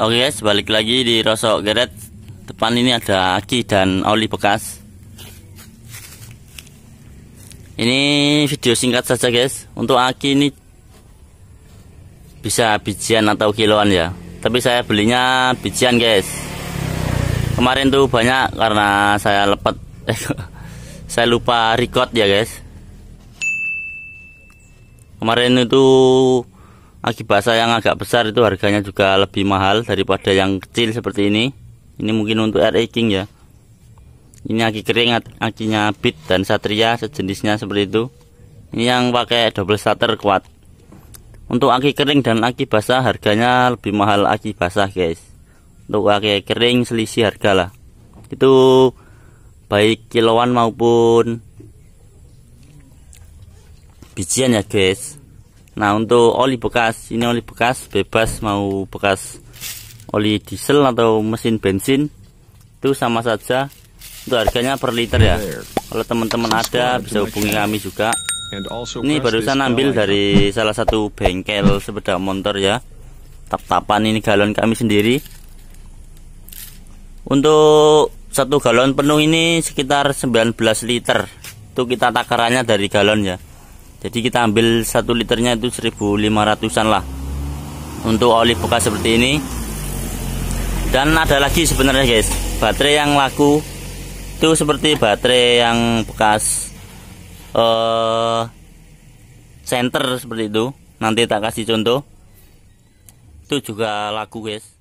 Oke okay guys, balik lagi di Rosok Geret. Depan ini ada aki dan oli bekas. Ini video singkat saja guys. Untuk aki ini bisa bijian atau kiloan ya. Tapi saya belinya bijian guys. Kemarin tuh banyak karena saya lepet. Eh, saya lupa record ya guys. Kemarin itu Aki basah yang agak besar itu harganya juga lebih mahal daripada yang kecil seperti ini. Ini mungkin untuk Air King ya. Ini aki kering, akinya Bit dan Satria sejenisnya seperti itu. Ini yang pakai double starter kuat. Untuk aki kering dan aki basah harganya lebih mahal aki basah guys. Untuk aki kering selisih harga lah. Itu baik kiloan maupun bijian ya guys. Nah untuk oli bekas ini oli bekas bebas mau bekas oli diesel atau mesin bensin itu sama saja untuk harganya per liter ya kalau teman-teman ada bisa hubungi kami juga ini barusan ambil dari salah satu bengkel sepeda motor ya tap-tapan ini galon kami sendiri untuk satu galon penuh ini sekitar 19 liter itu kita takarannya dari galon ya jadi kita ambil satu liternya itu 1500an lah untuk oli bekas seperti ini dan ada lagi sebenarnya guys baterai yang laku itu seperti baterai yang bekas uh, eh, center seperti itu nanti tak kasih contoh itu juga laku guys